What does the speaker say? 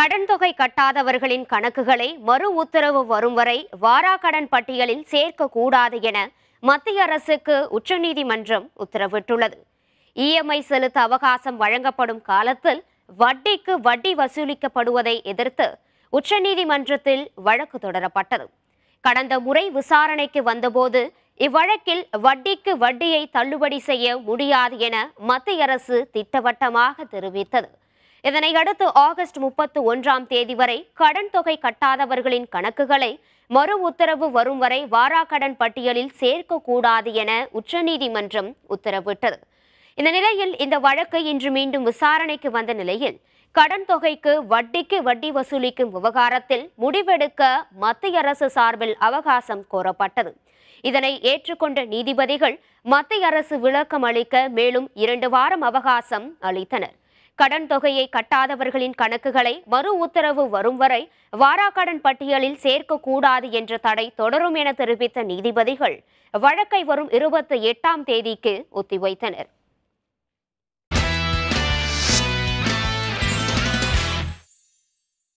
கடன் தொகை கட்டாதவர்களின் கணக்குகளை மறு உத்தரவு வரும் வரை வாராக்கடன் பட்டியலில் சேர்க்கக்கூடாது என மத்திய அரசுக்கு உச்சநீதிமன்றம் உத்தரவிட்டுள்ளது இஎம்ஐ செலுத்த அவகாசம் வழங்கப்படும் காலத்தில் வட்டிக்கு வட்டி வசூலிக்கப்படுவதை எதிர்த்து உச்சநீதிமன்றத்தில் வழக்கு தொடரப்பட்டது கடந்த முறை விசாரணைக்கு வந்தபோது இவ்வழக்கில் வட்டிக்கு வட்டியை தள்ளுபடி செய்ய முடியாது என மத்திய அரசு திட்டவட்டமாக தெரிவித்தது இதனை அடுத்து ஆகஸ்ட் முப்பத்து ஒன்றாம் தேதி வரை கடன் தொகை கட்டாதவர்களின் கணக்குகளை மறு உத்தரவு வரும் வரை வாராக்கடன் பட்டியலில் சேர்க்கக்கூடாது என உச்சநீதிமன்றம் உத்தரவிட்டது இந்த நிலையில் இந்த வழக்கு இன்று மீண்டும் விசாரணைக்கு வந்த நிலையில் கடன் தொகைக்கு வட்டிக்கு வட்டி வசூலிக்கும் விவகாரத்தில் முடிவெடுக்க மத்திய அரசு சார்பில் அவகாசம் கோரப்பட்டது இதனை ஏற்றுக்கொண்ட நீதிபதிகள் மத்திய அரசு விளக்கம் அளிக்க மேலும் இரண்டு வாரம் அவகாசம் அளித்தனர் கடன் தொகையை கட்டாதவர்களின் கணக்குகளை மறு உத்தரவு வரும் வரை வாராக்கடன் பட்டியலில் சேர்க்கக்கூடாது என்ற தடை தொடரும் என தெரிவித்த நீதிபதிகள் வழக்கை வரும் இருபத்தி எட்டாம் தேதிக்கு ஒத்திவைத்தனர்